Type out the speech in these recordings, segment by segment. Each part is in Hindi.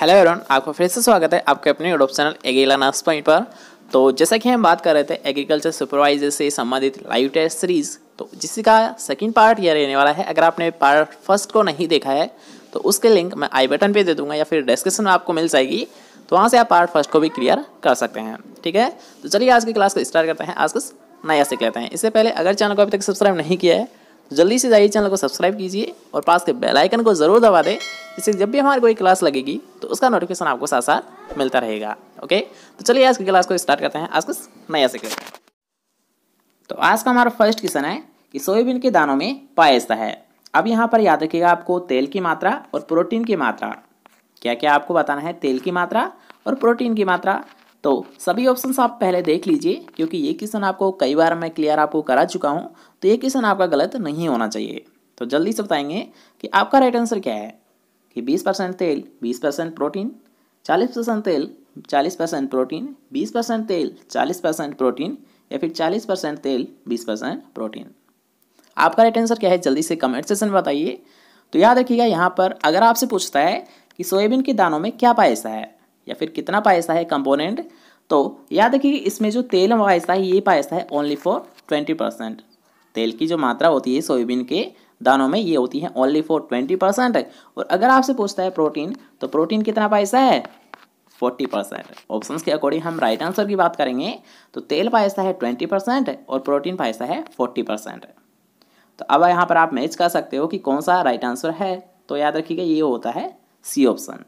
हेलो एवरन आपका फिर से स्वागत है आपके अपने यूट्यूब चैनल एगेला नर्स पॉइंट पर तो जैसा कि हम बात कर रहे थे एग्रीकल्चर सुपरवाइजर से संबंधित लाइव टेस्ट सीरीज़ तो जिसका सेकंड पार्ट यह रहने वाला है अगर आपने पार्ट फर्स्ट को नहीं देखा है तो उसके लिंक मैं आई बटन पे दे दूंगा या फिर डिस्क्रिप्शन में आपको मिल जाएगी तो वहाँ से आप पार्ट फर्स्ट को भी क्लियर कर सकते हैं ठीक है तो चलिए आज की क्लास को स्टार्ट करते हैं आज कुछ नया सीख लेते हैं इससे पहले अगर चैनल को अभी तक सब्सक्राइब नहीं किया है जल्दी से जाइए चैनल को सब्सक्राइब कीजिए और पास के बेल आइकन को ज़रूर दबा दें जिससे जब भी हमारी कोई क्लास लगेगी तो उसका नोटिफिकेशन आपको साथ साथ मिलता रहेगा ओके तो चलिए आज की क्लास को स्टार्ट करते हैं आज कुछ नया सीख तो आज का हमारा फर्स्ट क्वेश्चन है कि सोयाबीन के दानों में पायस्ता है अब यहाँ पर याद रखिएगा आपको तेल की मात्रा और प्रोटीन की मात्रा क्या क्या आपको बताना है तेल की मात्रा और प्रोटीन की मात्रा तो सभी ऑप्शन आप पहले देख लीजिए क्योंकि ये क्वेश्चन आपको कई बार मैं क्लियर आपको करा चुका हूँ तो ये क्वेश्चन आपका गलत नहीं होना चाहिए तो जल्दी से बताएंगे कि आपका राइट आंसर क्या है कि 20 परसेंट तेल 20 परसेंट प्रोटीन 40 परसेंट तेल 40 परसेंट प्रोटीन 20 परसेंट तेल 40 परसेंट प्रोटीन या फिर 40 परसेंट तेल 20 परसेंट प्रोटीन आपका राइट आंसर क्या है जल्दी से कमेंट सेशन में बताइए तो याद रखिएगा यहाँ पर अगर आपसे पूछता है कि सोयाबीन के दानों में क्या पायसा है या फिर कितना पायसा है कंपोनेंट तो याद रखिए इसमें जो तेल पायसा है ये पायसा है ओनली फॉर ट्वेंटी परसेंट तेल की जो मात्रा होती है सोयाबीन के दानों में ये होती है ओनली फॉर ट्वेंटी परसेंट और अगर आपसे पूछता है प्रोटीन तो प्रोटीन कितना पैसा है फोर्टी परसेंट ऑप्शन के अकॉर्डिंग हम राइट right आंसर की बात करेंगे तो तेल पैसा है ट्वेंटी परसेंट और प्रोटीन पैसा है फोर्टी परसेंट तो अब यहाँ पर आप मैच कर सकते हो कि कौन सा राइट right आंसर है तो याद रखिएगा ये होता है सी ऑप्शन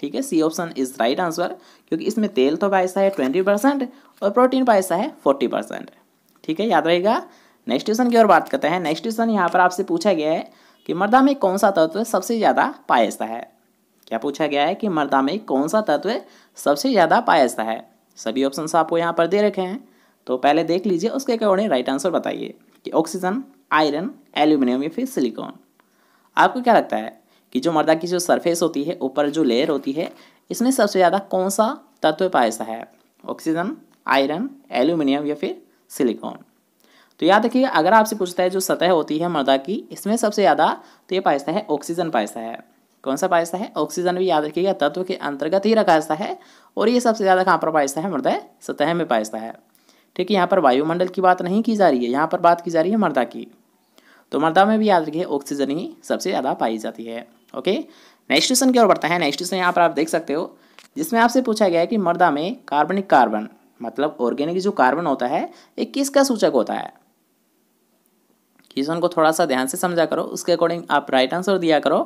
ठीक है C option is right answer क्योंकि इसमें तेल तो पैसा है ट्वेंटी परसेंट और प्रोटीन पाइसा है फोर्टी परसेंट ठीक है याद रहेगा नेक्स्ट क्वेश्चन की ओर बात करते हैं नेक्स्ट क्वेश्चन यहाँ पर आपसे पूछा गया है कि मर्दा में कौन सा तत्व सबसे ज़्यादा पायस्ता है क्या पूछा गया है कि मर्दा में कौन सा तत्व सबसे ज़्यादा पायस्ता है सभी ऑप्शन आपको यहाँ पर दे रखे हैं तो पहले देख लीजिए उसके अकॉर्डिंग राइट आंसर बताइए कि ऑक्सीजन आयरन एल्यूमिनियम या फिर सिलिकॉन आपको क्या लगता है कि जो मर्दा की जो सरफेस होती है ऊपर जो लेयर होती है इसमें सबसे ज़्यादा कौन सा तत्व पायसा है ऑक्सीजन आयरन एल्यूमिनियम या फिर सिलिकॉन तो याद रखिए अगर आपसे पूछता है जो सतह होती है मृदा की इसमें सबसे ज़्यादा तो ये पाइसता है ऑक्सीजन पाइसता है कौन सा पाइसता है ऑक्सीजन भी याद रखिएगा तत्व के अंतर्गत ही रखा जाता है और ये सबसे ज़्यादा कहाँ पर पाइसता है मृदा सतह में पाइसता है ठीक है यहाँ पर वायुमंडल की बात नहीं की जा रही है यहाँ पर बात की जा रही है मृदा की तो मृदा में भी याद रखिए ऑक्सीजन ही सबसे ज़्यादा पाई जाती है ओके नेक्स्ट क्वेश्चन की ओर बढ़ता है नेक्स्ट क्वेश्चन यहाँ पर आप देख सकते हो जिसमें आपसे पूछा गया है कि मृदा में कार्बनिक कार्बन मतलब ऑर्गेनिक जो कार्बन होता है ये किसका सूचक होता है क्वेश्चन को थोड़ा सा ध्यान से समझा करो उसके अकॉर्डिंग आप राइट आंसर दिया करो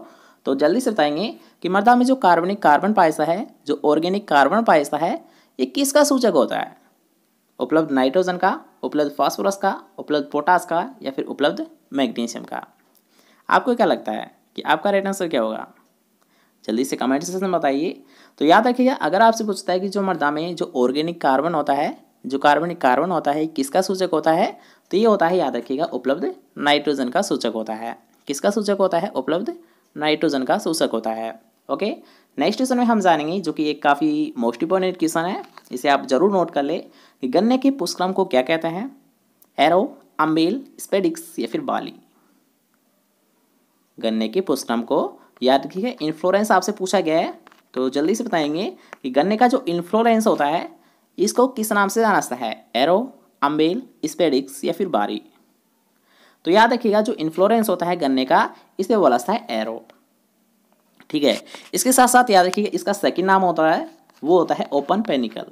तो जल्दी से बताएंगे कि मृदा में जो कार्बनिक कार्बन पायसा है जो ऑर्गेनिक कार्बन पायसा है ये किसका सूचक होता है उपलब्ध नाइट्रोजन का उपलब्ध फॉस्फोरस का उपलब्ध पोटास का या फिर उपलब्ध मैग्नीशियम का आपको क्या लगता है कि आपका राइट आंसर क्या होगा जल्दी से कमेंट सेक्शन में बताइए तो याद रखिएगा अगर आपसे पूछता है कि जो मृदा में जो ऑर्गेनिक कार्बन होता है जो कार्बनिक कार्बन होता है किसका सूचक होता है तो ये होता है याद रखिएगा उपलब्ध नाइट्रोजन का सूचक होता है किसका सूचक होता है उपलब्ध नाइट्रोजन का सूचक होता है ओके नेक्स्ट क्वेश्चन में हम जानेंगे जो कि एक काफ़ी मोस्ट इंपॉर्टेंट क्वेश्चन है इसे आप जरूर नोट कर ले कि गन्ने के पुष्क्रम को क्या कहते हैं एरो अम्बेल स्पेडिक्स या फिर बाली गन्ने के पुष्क्रम को याद रखिएगा इन्फ्लोरेंस आपसे पूछा गया है तो जल्दी से बताएंगे कि गन्ने का जो इन्फ्लोरेंस होता है इसको किस नाम से जाना जाता है एरो अम्बेल स्पेडिक्स या फिर बारी तो याद रखिएगा जो इन्फ्लोरेंस होता है गन्ने का इसे बोला जाता है एरो ठीक है इसके साथ साथ याद रखिएगा इसका सेकंड नाम होता है वो होता है ओपन पेनिकल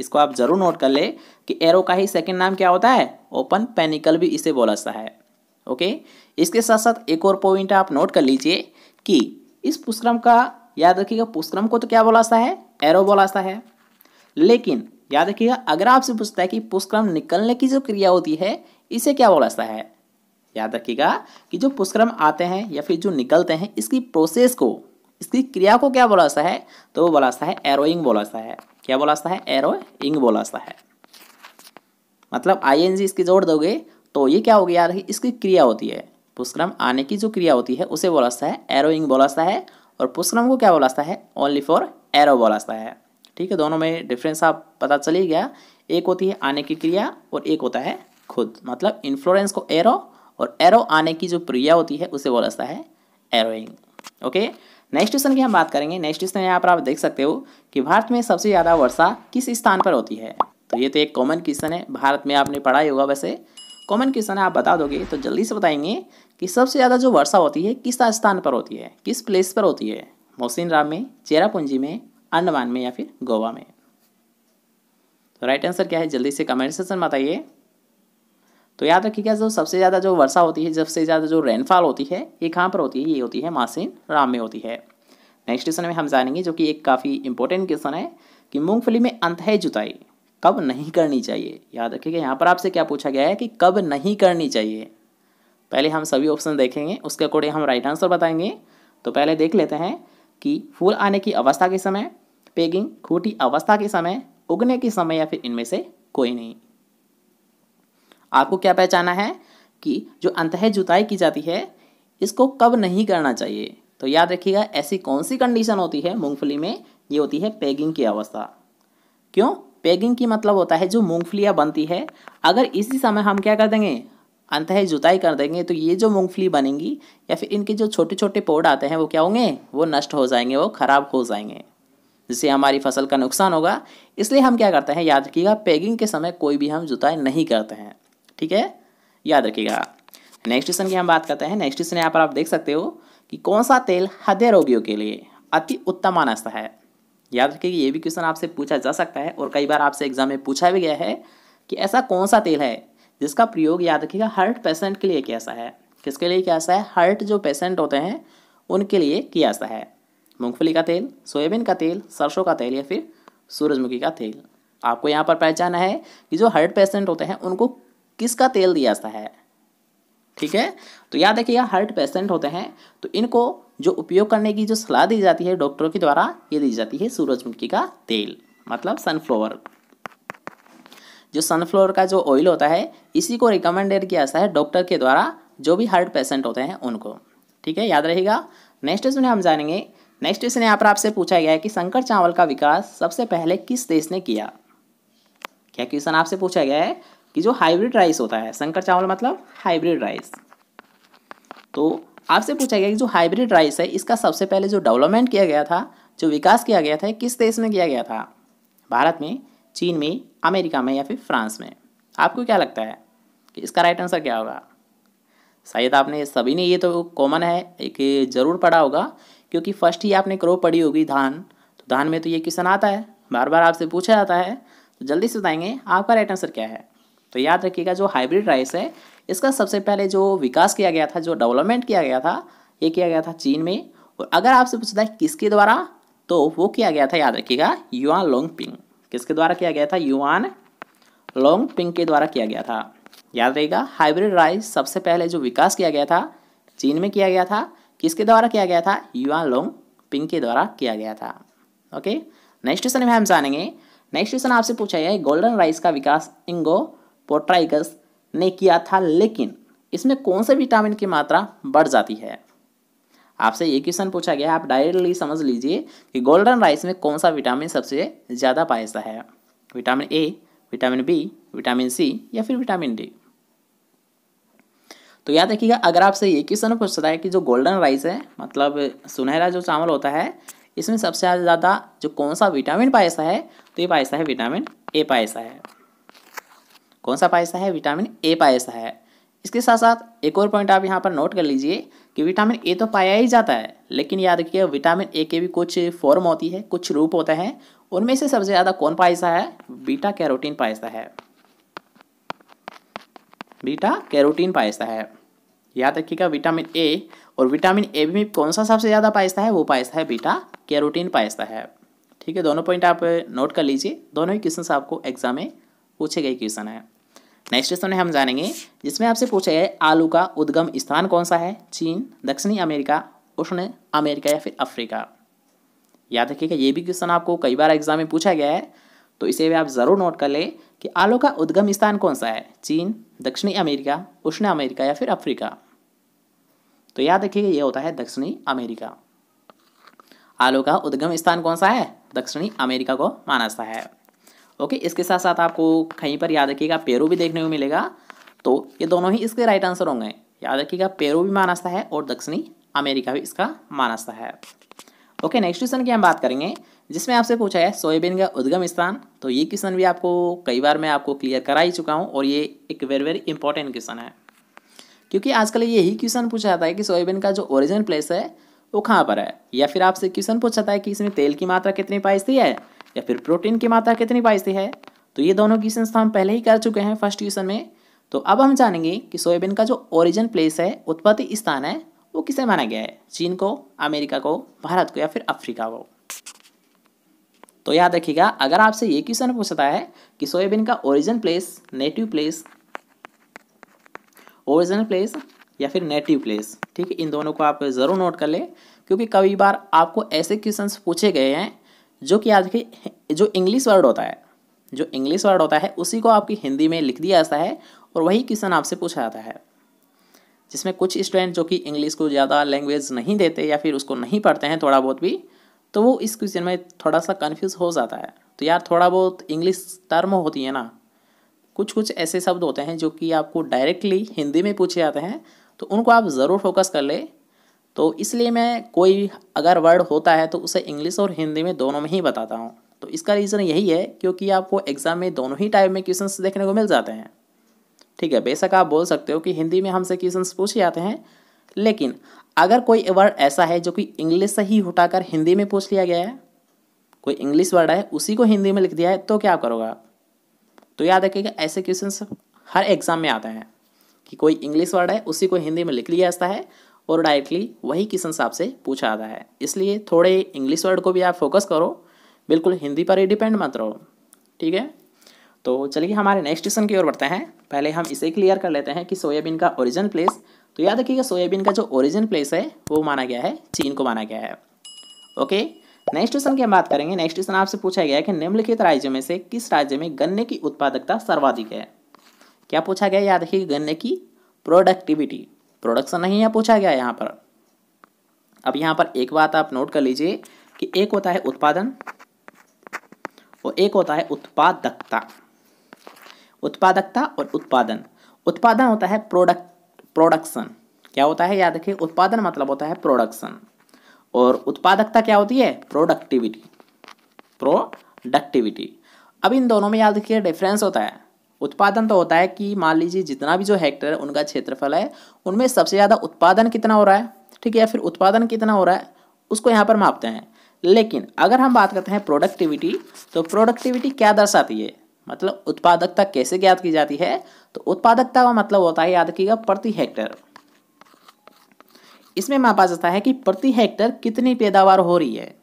इसको आप जरूर नोट कर ले कि एरो का ही सेकंड नाम क्या होता है ओपन पेनिकल भी इसे बोला जाता है ओके इसके साथ साथ एक और पॉइंट आप नोट कर लीजिए कि इस पुष्क्रम का याद रखिएगा पुष्क्रम को तो क्या बोला जाता है एरो बोला जाता है लेकिन याद रखिएगा अगर आपसे पूछता है कि पुष्क्रम निकलने की जो क्रिया होती है इसे क्या बोला जाता है याद रखिएगा कि जो पुष्क्रम आते हैं या फिर जो निकलते हैं इसकी प्रोसेस को इसकी क्रिया को क्या बोला जाता है तो वो बोला जाता है एरोइंग बोला जाता है क्या बोला जाता है एरोइंग बोला जाता है मतलब आई एन जी इसकी जोड़ दोगे तो ये क्या हो गया याद इसकी क्रिया होती है पुष्क्रम आने की जो क्रिया होती है उसे बोला जाता है एरोइंग बोला जाता है और पुष्क्रम को क्या बोला जाता है ओनली फॉर एरो बोला जाता है ठीक है दोनों में डिफरेंस आप पता चल ही गया एक होती है आने की क्रिया और एक होता है खुद मतलब इन्फ्लोरेंस को एरो और एरो आने की जो क्रिया होती है उसे बोला जाता है एरोइंग ओके नेक्स्ट क्वेश्चन की हम बात करेंगे नेक्स्ट क्वेश्चन यहाँ पर आप देख सकते हो कि भारत में सबसे ज़्यादा वर्षा किस स्थान पर होती है तो ये तो एक कॉमन क्वेश्चन है भारत में आपने पढ़ा ही होगा वैसे कॉमन क्वेश्चन है आप बता दोगे तो जल्दी से बताएंगे कि सबसे ज़्यादा जो वर्षा होती है किस स्थान पर होती है किस प्लेस पर होती है मोहसिन राम में चेरापूंजी में अंडमान में या फिर गोवा में तो राइट आंसर क्या है जल्दी से कमेंट सेक्शन में बताइए तो याद रखिएगा जो सबसे ज़्यादा जो वर्षा होती है सबसे ज़्यादा जो रेनफॉल होती है ये कहाँ पर होती है ये होती है मासिन राम में होती है नेक्स्ट क्वेश्चन में हम जानेंगे जो कि एक काफ़ी इंपॉर्टेंट क्वेश्चन है कि मूंगफली में अंत है जुताई कब नहीं करनी चाहिए याद रखिएगा यहाँ पर आपसे क्या पूछा गया है कि कब नहीं करनी चाहिए पहले हम सभी ऑप्शन देखेंगे उसके अकॉर्डिंग हम राइट आंसर बताएंगे तो पहले देख लेते हैं कि फूल आने की अवस्था के समय पेगिंग खूटी अवस्था के समय उगने के समय या फिर इनमें से कोई नहीं आपको क्या पहचाना है कि जो अंतः जुताई की जाती है इसको कब नहीं करना चाहिए तो याद रखिएगा ऐसी कौन सी कंडीशन होती है मूंगफली में ये होती है पेगिंग की अवस्था क्यों पेगिंग की मतलब होता है जो मूंगफलियाँ बनती है अगर इसी समय हम क्या कर देंगे है जुताई कर देंगे तो ये जो मूंगफली बनेंगी या फिर इनके जो छोटे छोटे पौड आते हैं वो क्या होंगे वो नष्ट हो जाएंगे वो ख़राब हो जाएंगे जिससे हमारी फसल का नुकसान होगा इसलिए हम क्या करते हैं याद रखिएगा पैगिंग के समय कोई भी हम जुताई नहीं करते हैं ठीक है याद रखिएगा नेक्स्ट क्वेश्चन की हम बात करते हैं नेक्स्ट क्वेश्चन यहाँ पर आप देख सकते हो कि कौन सा तेल हृदय रोगियों के लिए अति उत्तम अनस्थ है याद रखिएगा ये भी क्वेश्चन आपसे पूछा जा सकता है और कई बार आपसे एग्जाम में पूछा भी गया है कि ऐसा कौन सा तेल है जिसका प्रयोग याद रखिएगा हर्ट पेशेंट के लिए किया है किसके लिए किया है हर्ट जो पेशेंट होते हैं उनके लिए किया सा है मूंगफली का तेल सोयाबीन का तेल सरसों का तेल या फिर सूरजमुखी का तेल आपको यहाँ पर पहचाना है कि जो हर्ट पेशेंट होते हैं उनको किसका तेल दिया जाता है ठीक है तो याद रखिएगा हर्ट पेशेंट होते हैं तो इनको जो उपयोग करने की जो सलाह दी जाती है डॉक्टरों के द्वारा ये दी जाती है सूरजमुखी का तेल मतलब सनफ्लावर जो सनफ्लावर का जो ऑयल होता है इसी को रिकमेंडेड किया जाता है डॉक्टर के द्वारा जो भी हार्ट पेशेंट होते हैं उनको ठीक है याद रहेगा नेक्स्ट क्वेश्चन हम जानेंगे नेक्स्ट क्वेश्चन यहाँ पर आपसे पूछा गया है कि शंकर चावल का विकास सबसे पहले किस देश ने किया क्या क्वेश्चन आपसे पूछा गया है कि जो हाइब्रिड राइस होता है शंकर चावल मतलब हाइब्रिड राइस तो आपसे पूछा गया कि जो हाइब्रिड राइस है इसका सबसे पहले जो डेवलपमेंट किया गया था जो विकास किया गया था किस देश में किया गया था भारत में चीन में अमेरिका में या फिर फ्रांस में आपको क्या लगता है कि इसका राइट आंसर क्या होगा शायद आपने सभी ने ये तो कॉमन है एक ज़रूर पढ़ा होगा क्योंकि फर्स्ट ही आपने क्रो पढ़ी होगी धान तो धान में तो ये क्वेश्चन आता है बार बार आपसे पूछा जाता है तो जल्दी से बताएंगे आपका राइट आंसर क्या है तो याद रखिएगा जो हाइब्रिड राइस है इसका सबसे पहले जो विकास किया गया था जो डेवलपमेंट किया गया था ये किया गया था चीन में और अगर आपसे पूछता है किसके द्वारा तो वो किया गया था याद रखिएगा लोंग पिंग किसके द्वारा किया गया था युआन लोंग पिंग के द्वारा किया गया था याद रहेगा हाइब्रिड राइस सबसे पहले जो विकास किया गया था चीन में किया गया था किसके द्वारा किया गया था युआन लोंग पिंग के द्वारा किया गया था ओके नेक्स्ट क्वेश्चन में हम जानेंगे नेक्स्ट क्वेश्चन आपसे पूछा गया गोल्डन राइस का विकास इंगो पोट्राइगस ने किया था लेकिन इसमें कौन से विटामिन की मात्रा बढ़ जाती है आपसे ये क्वेश्चन पूछा गया आप डायरेक्टली समझ लीजिए कि गोल्डन राइस में कौन सा विटामिन सबसे ज़्यादा पाया जाता है vitamin A vitamin B vitamin C या फिर विटामिन डी तो याद रखिएगा अगर आपसे ये क्वेश्चन पूछता है कि जो गोल्डन राइस है मतलब सुनहरा जो चावल होता है इसमें सबसे ज़्यादा जो कौन सा विटामिन पायसा है तो ये पायसा है विटामिन ए पायसा है कौन सा पायसा है विटामिन ए पायसा है इसके साथ साथ एक और पॉइंट आप यहाँ पर नोट कर लीजिए कि विटामिन ए तो पाया ही जाता है लेकिन याद रखिए विटामिन ए के भी कुछ फॉर्म होती है कुछ रूप होते हैं उनमें से सबसे ज़्यादा कौन पाया है बीटा कैरोटीन पाया है बीटा कैरोटीन पाया है याद रखिएगा विटामिन ए और विटामिन ए भी कौन सा सबसे ज़्यादा पाया है वो पाया है बीटा कैरोटीन पाया है ठीक है दोनों पॉइंट आप नोट कर लीजिए दोनों ही क्वेश्चन आपको एग्जाम में पूछे गए क्वेश्चन है नेक्स्ट क्वेश्चन में हम जानेंगे जिसमें आपसे पूछा गया आलू का उद्गम स्थान कौन सा है चीन दक्षिणी अमेरिका उष्ण अमेरिका या फिर अफ्रीका याद रखिएगा ये भी क्वेश्चन आपको कई बार एग्जाम में पूछा गया है तो इसे भी आप ज़रूर नोट कर लें कि आलू का उद्गम स्थान कौन सा है चीन दक्षिणी अमेरिका उष्ण अमेरिका या फिर अफ्रीका तो याद रखिएगा ये होता है दक्षिणी अमेरिका आलू का उद्गम स्थान कौन सा है दक्षिणी अमेरिका को माना जाता है ओके इसके साथ साथ आपको कहीं पर याद रखिएगा पेरू भी देखने को मिलेगा तो ये दोनों ही इसके राइट आंसर होंगे याद रखिएगा पेरू भी मानसता है और दक्षिणी अमेरिका भी इसका मानसता है ओके नेक्स्ट क्वेश्चन की हम बात करेंगे जिसमें आपसे पूछा है सोयाबीन का उद्गम स्थान तो ये क्वेश्चन भी आपको कई बार मैं आपको क्लियर करा ही चुका हूँ और ये एक वेरी वेरी इंपॉर्टेंट क्वेश्चन है क्योंकि आजकल यही क्वेश्चन पूछा जाता है कि सोयाबीन का जो ओरिजिन प्लेस है वो कहाँ पर है या फिर आपसे क्वेश्चन पूछा जाता है कि इसमें तेल की मात्रा कितनी पाई है या फिर प्रोटीन की मात्रा कितनी बाईस है तो ये दोनों क्वेश्चन हम पहले ही कर चुके हैं फर्स्ट क्वेश्चन में तो अब हम जानेंगे कि सोयाबीन का जो ओरिजिन प्लेस है उत्पत्ति स्थान है वो किसे माना गया है चीन को अमेरिका को भारत को या फिर अफ्रीका को तो याद रखिएगा अगर आपसे ये क्वेश्चन पूछता है कि सोयाबीन का origin place native place original place या फिर नेटिव प्लेस ठीक है इन दोनों को आप ज़रूर नोट कर ले क्योंकि कई बार आपको ऐसे क्वेश्चन पूछे गए हैं जो कि आज के जो इंग्लिश वर्ड होता है जो इंग्लिश वर्ड होता है उसी को आपकी हिंदी में लिख दिया जाता है और वही क्वेश्चन आपसे पूछा जाता है जिसमें कुछ स्टूडेंट जो कि इंग्लिश को ज़्यादा लैंग्वेज नहीं देते या फिर उसको नहीं पढ़ते हैं थोड़ा बहुत भी तो वो इस क्वेश्चन में थोड़ा सा कन्फ्यूज हो जाता है तो यार थोड़ा बहुत इंग्लिश टर्म होती है ना कुछ कुछ ऐसे शब्द होते हैं जो कि आपको डायरेक्टली हिंदी में पूछे जाते हैं तो उनको आप ज़रूर फोकस कर ले तो इसलिए मैं कोई अगर वर्ड होता है तो उसे इंग्लिश और हिंदी में दोनों में ही बताता हूँ तो इसका रीज़न यही है क्योंकि आपको एग्ज़ाम में दोनों ही टाइप में क्वेश्चन देखने को मिल जाते हैं ठीक है बेशक आप बोल सकते हो कि हिंदी में हमसे क्वेश्चन पूछे जाते हैं लेकिन अगर कोई वर्ड ऐसा है जो कि इंग्लिश से ही उठाकर हिंदी में पूछ लिया गया है कोई इंग्लिश वर्ड है उसी को हिंदी में लिख दिया है तो क्या करोगा आप तो याद रखिएगा ऐसे क्वेश्चन हर एग्ज़ाम में आते हैं कि कोई इंग्लिश वर्ड है उसी को हिंदी में लिख लिया जाता है और डायरेक्टली वही क्वेश्चन आपसे पूछा जाता है इसलिए थोड़े इंग्लिश वर्ड को भी आप फोकस करो बिल्कुल हिंदी पर ही डिपेंड मत रहो ठीक है तो चलिए हमारे नेक्स्ट क्वेश्चन की ओर बढ़ते हैं पहले हम इसे क्लियर कर लेते हैं कि सोयाबीन का ओरिजिन प्लेस तो याद रखिएगा सोयाबीन का जो ओरिजिन प्लेस है वो माना गया है चीन को माना गया है ओके नेक्स्ट क्वेश्चन की हम बात करेंगे नेक्स्ट क्वेश्चन आपसे पूछा गया है कि निम्नलिखित राज्यों में से किस राज्य में गन्ने की उत्पादकता सर्वाधिक है क्या पूछा गया याद रखिए गन्ने की प्रोडक्टिविटी प्रोडक्शन नहीं है पूछा गया यहाँ पर अब यहाँ पर एक बात आप नोट कर लीजिए कि एक होता है उत्पादन और एक होता है उत्पादकता उत्पादकता और उत्पादन उत्पादन होता है प्रोडक्ट प्रोडक्शन क्या होता है याद रखिए उत्पादन मतलब होता है प्रोडक्शन और उत्पादकता क्या होती है प्रोडक्टिविटी प्रोडक्टिविटी अब इन दोनों में याद रखिए डिफरेंस होता है उत्पादन तो होता है कि मान लीजिए जितना भी जो हेक्टेयर है उनका क्षेत्रफल है उनमें सबसे ज़्यादा उत्पादन कितना हो रहा है ठीक है या फिर उत्पादन कितना हो रहा है उसको यहाँ पर मापते हैं लेकिन अगर हम बात करते हैं प्रोडक्टिविटी तो प्रोडक्टिविटी क्या दर्शाती है मतलब उत्पादकता कैसे ज्ञात की जाती है तो उत्पादकता का मतलब होता है याद रखिएगा प्रति हेक्टेयर इसमें मापा जाता है कि प्रति हेक्टेयर कितनी पैदावार हो रही है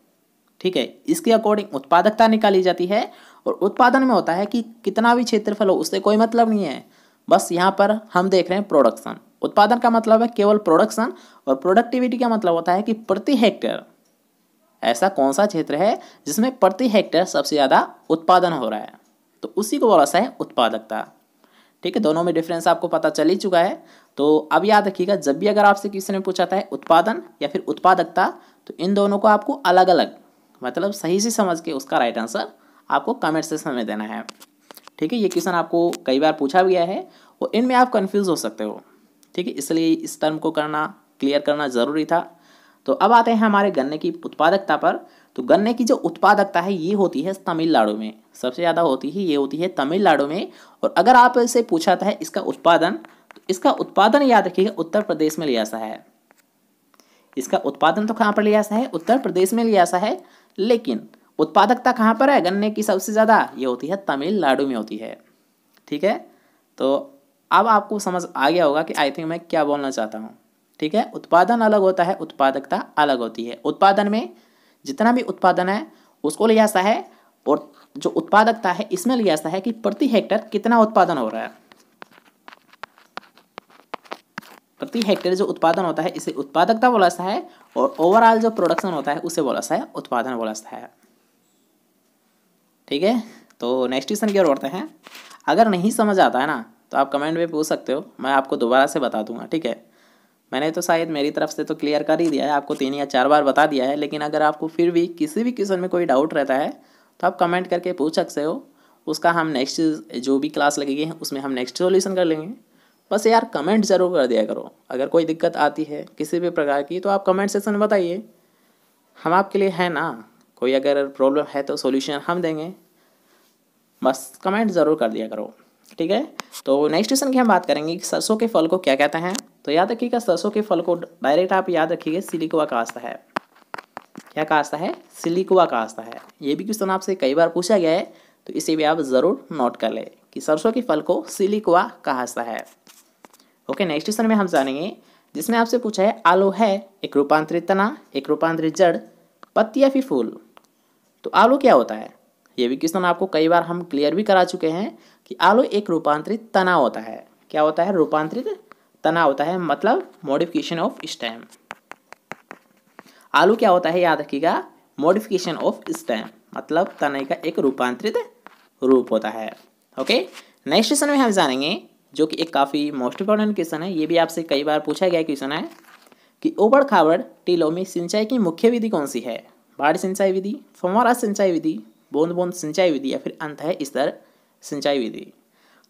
ठीक है इसके अकॉर्डिंग उत्पादकता निकाली जाती है और उत्पादन में होता है कि कितना भी क्षेत्रफल हो उससे कोई मतलब नहीं है बस यहाँ पर हम देख रहे हैं प्रोडक्शन उत्पादन का मतलब है केवल प्रोडक्शन और प्रोडक्टिविटी का मतलब होता है कि प्रति हेक्टेयर ऐसा कौन सा क्षेत्र है जिसमें प्रति हेक्टेयर सबसे ज़्यादा उत्पादन हो रहा है तो उसी को बोला सा है उत्पादकता ठीक है दोनों में डिफरेंस आपको पता चल ही चुका है तो अब याद रखिएगा जब भी अगर आपसे किसी ने पूछा था उत्पादन या फिर उत्पादकता तो इन दोनों को आपको अलग अलग मतलब सही से समझ के उसका राइट आंसर आपको कमेंट सेक्शन में देना है ठीक है ये क्वेश्चन आपको कई बार पूछा भी गया है और इनमें आप कन्फ्यूज़ हो सकते हो ठीक है इसलिए इस टर्म को करना क्लियर करना ज़रूरी था तो अब आते हैं हमारे गन्ने की उत्पादकता पर तो गन्ने की जो उत्पादकता है ये होती है तमिलनाडु में सबसे ज़्यादा होती है ये होती है तमिलनाडु में और अगर आप इसे पूछा था है इसका उत्पादन तो इसका उत्पादन याद रखिएगा उत्तर प्रदेश में लिया सा है इसका उत्पादन तो कहाँ पर लिया सा है उत्तर प्रदेश में लिया सा है लेकिन उत्पादकता कहाँ पर है गन्ने की सबसे ज़्यादा ये होती है तमिलनाडु में होती है ठीक है तो अब आपको समझ आ गया होगा कि आई थिंक मैं क्या बोलना चाहता हूँ ठीक है उत्पादन अलग होता है उत्पादकता अलग होती है उत्पादन में जितना भी उत्पादन है उसको लिया जाता है और जो उत्पादकता है इसमें लिया जाता है कि प्रति हेक्टर कितना उत्पादन हो रहा है प्रति हेक्टेयर जो उत्पादन होता है इसे उत्पादकता बोला जाता है और ओवरऑल जो प्रोडक्शन होता है उसे बोला जाता है उत्पादन बोला जाता है ठीक है तो नेक्स्ट क्वेश्चन की ओर बढ़ते हैं अगर नहीं समझ आता है ना तो आप कमेंट में पूछ सकते हो मैं आपको दोबारा से बता दूंगा ठीक है मैंने तो शायद मेरी तरफ से तो क्लियर कर ही दिया है आपको तीन या चार बार बता दिया है लेकिन अगर आपको फिर भी किसी भी क्वेश्चन में कोई डाउट रहता है तो आप कमेंट करके पूछ सकते हो उसका हम नेक्स्ट जो भी क्लास लगेगी उसमें हम नेक्स्ट सोल्यूशन कर लेंगे बस यार कमेंट ज़रूर कर दिया करो अगर कोई दिक्कत आती है किसी भी प्रकार की तो आप कमेंट सेक्शन में बताइए हम आपके लिए हैं ना कोई अगर प्रॉब्लम है तो सॉल्यूशन हम देंगे बस कमेंट ज़रूर कर दिया करो ठीक है तो नेक्स्ट क्वेश्चन की हम बात करेंगे कि सरसों के फल को क्या कहते हैं तो याद रखिएगा सरसों के फल को डायरेक्ट आप याद रखिएगा सिलिकुआ का आस्था है क्या आस्था है सिलिकुआ आस्था है ये भी क्वेश्चन आपसे कई बार पूछा गया है तो इसे भी आप ज़रूर नोट कर लें कि सरसों के फल को सिलिकुआ आस्था है ओके नेक्स्ट क्वेश्चन में हम जानेंगे जिसमें आपसे पूछा है आलू है एक रूपांतरित तना एक रूपांतरित जड़ पत्ती या फिर फूल तो आलू क्या होता है ये भी क्वेश्चन आपको कई बार हम क्लियर भी करा चुके हैं कि आलू एक रूपांतरित तना होता है क्या होता है रूपांतरित तना होता है मतलब मॉडिफिकेशन ऑफ स्टैम आलू क्या होता है याद रखिएगा मॉडिफिकेशन ऑफ स्टैम मतलब तने का एक रूपांतरित रूप होता है ओके नेक्स्ट क्वेश्चन में हम जानेंगे जो कि एक काफ़ी मोस्ट इंपॉर्टेंट क्वेश्चन है ये भी आपसे कई बार पूछा गया क्वेश्चन है कि ओबड़ खाबड़ टीलों में सिंचाई की मुख्य विधि कौन सी है बाढ़ सिंचाई विधि फमारा सिंचाई विधि बूंद बूंद सिंचाई विधि या फिर अंत है स्तर सिंचाई विधि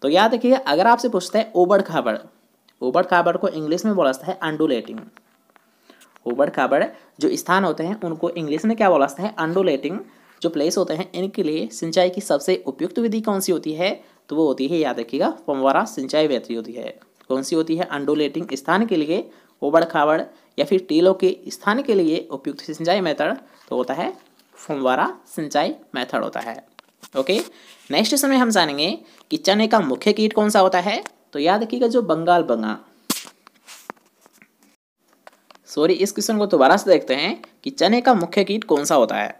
तो याद रखिए अगर आपसे पूछता है ओबड़ खाबड़ ओबड़ खाबड़ को इंग्लिश में बोला जाता है अंडोलेटिंग ओबड़ खाबड़ जो स्थान होते हैं उनको इंग्लिश में क्या बोला जाता है अंडोलेटिंग जो प्लेस होते हैं इनके लिए सिंचाई की सबसे उपयुक्त विधि कौन सी होती है तो वो होती है याद रखिएगा फमवारा सिंचाई विधि होती है कौन सी होती है अंडोलेटिंग स्थान के लिए ओबड़ खाबड़ या फिर टीलों के स्थान के लिए उपयुक्त सिंचाई मेथड तो होता है फुमवारा सिंचाई मेथड होता है ओके नेक्स्ट समय हम जानेंगे कि चने का मुख्य कीट कौन सा होता है तो याद रखिएगा जो बंगाल बंगा सॉरी इस क्वेश्चन को दोबारा से देखते हैं कि चने का मुख्य कीट कौन सा होता है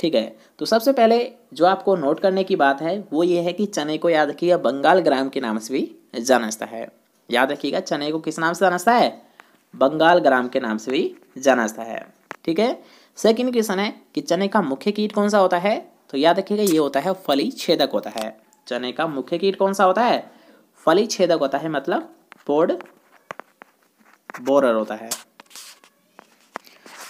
ठीक है तो सबसे पहले जो आपको नोट करने की बात है वो ये है कि चने को याद रखिएगा बंगाल ग्राम के नाम से भी जाना जाता है याद रखिएगा चने को किस नाम से जाना जाता है बंगाल ग्राम के नाम से भी जाना जाता है ठीक है सेकेंड क्वेश्चन है कि चने का मुख्य कीट कौन सा होता है तो याद रखिएगा ये होता है फली छेदक होता है चने का मुख्य कीट कौन सा होता है फली छेदक होता है मतलब पोड बोरर होता है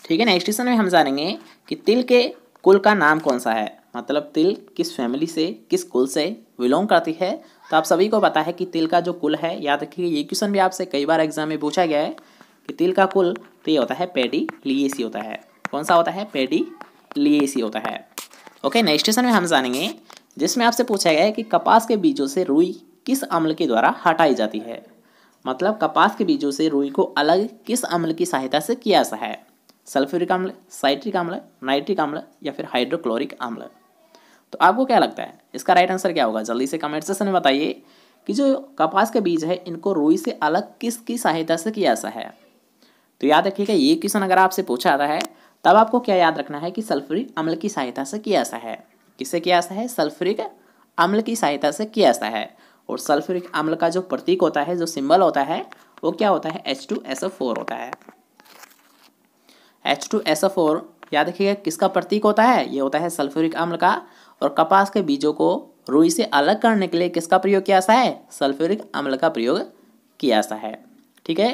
ठीक है नेक्स्ट क्वेश्चन में हम जानेंगे कि तिल के कुल का नाम कौन सा है मतलब तिल किस फैमिली से किस कुल से बिलोंग करती है तो आप सभी को पता है कि तिल का जो कुल है याद रखिए ये क्वेश्चन भी आपसे कई बार एग्जाम में पूछा गया है कि तिल का कुल तो ये होता है पेडी लिएसी होता है कौन सा होता है पेडी लिएसी होता है ओके नेक्स्ट क्वेश्चन में हम जानेंगे जिसमें आपसे पूछा गया है कि कपास के बीजों से रुई किस अम्ल के द्वारा हटाई जाती है मतलब कपास के बीजों से रुई को अलग किस अम्ल की सहायता से किया सा है सल्फ्यूरिक अम्ल साइट्रिक अम्ल नाइट्रिक अम्ल या फिर हाइड्रोक्लोरिक अम्ल तो आपको क्या लगता है इसका राइट आंसर क्या होगा जल्दी से कमेंट सेक्शन में बताइए कि जो कपास के बीज है इनको रुई से अलग किस की सहायता से किया सा है तो याद रखिएगा ये क्वेश्चन अगर आपसे पूछा आता है तब आपको क्या याद रखना है कि सल्फरिक अम्ल की सहायता से किया सा है किससे किया सा है सल्फरिक अम्ल की सहायता से किया सा है और सल्फरिक अम्ल का जो प्रतीक होता है जो सिंबल होता है वो क्या होता है एच टू फोर होता है एच टू एस फोर याद रखिएगा किसका प्रतीक होता है ये होता है सल्फ्यूरिक अम्ल का और कपास के बीजों को रुई से अलग करने के लिए किसका प्रयोग किया सा है सल्फ्यूरिक अम्ल का प्रयोग किया सा है ठीक है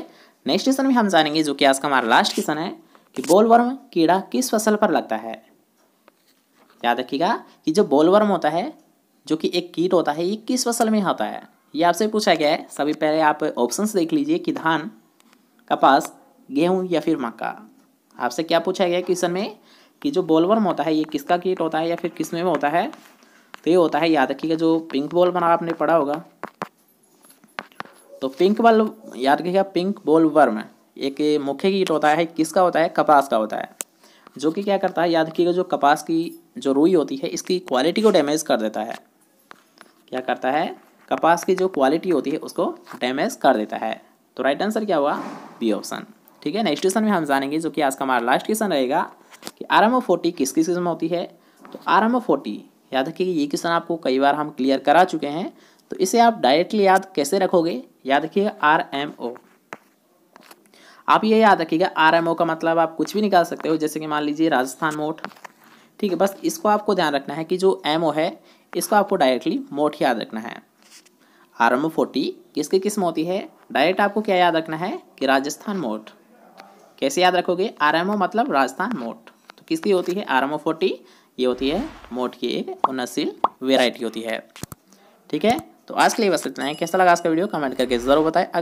नेक्स्ट क्वेश्चन में हम जानेंगे जो कि आज का हमारा लास्ट क्वेश्चन है कि बोलवर्म कीड़ा किस फसल पर लगता है याद रखिएगा कि जो बोलवर्म होता है जो कि एक कीट होता है ये किस फसल में होता है ये आपसे पूछा गया है सभी पहले आप ऑप्शंस देख लीजिए कि धान कपास गेहूं या फिर मक्का आपसे क्या पूछा गया क्वेश्चन में कि जो बोलवर्म होता है ये किसका कीट होता है या फिर किस में होता है तो ये होता है याद रखिएगा जो पिंक बॉल बना आपने पढ़ा होगा तो पिंक बॉल याद रखिएगा पिंक बॉल वर्म एक मुख्य कीट होता है किसका होता है कपास का होता है जो कि क्या करता है याद रखिएगा जो कपास की जो रुई होती है इसकी क्वालिटी को डैमेज कर देता है क्या करता है कपास की जो क्वालिटी होती है उसको डैमेज कर देता है तो राइट आंसर क्या हुआ बी ऑप्शन ठीक है नेक्स्ट क्वेश्चन में हम जानेंगे जो कि आज का हमारा लास्ट क्वेश्चन रहेगा कि आर एम ओ फोर्टी किस किस किस्म होती है तो आर एम ओ फोर्टी याद रखिए ये क्वेश्चन आपको कई बार हम क्लियर करा चुके हैं तो इसे आप डायरेक्टली याद कैसे रखोगे याद रखिएगा आर एम ओ आप ये याद रखिएगा आर का मतलब आप कुछ भी निकाल सकते हो जैसे कि मान लीजिए राजस्थान मोट ठीक है बस इसको आपको ध्यान रखना है कि जो एम है इसको आपको डायरेक्टली मोट याद रखना है आर एम ओ फोर्टी किसकी किस्म होती है डायरेक्ट आपको क्या याद रखना है कि राजस्थान मोट कैसे याद रखोगे आर एम ओ मतलब राजस्थान मोट तो किसकी होती है आर एम ओ फोर्टी ये होती है मोट की एक उन्नतशील वेराइटी होती है ठीक है तो आज के लिए बस इतना है कैसा लगा आज का वीडियो कमेंट करके ज़रूर बताएं अगर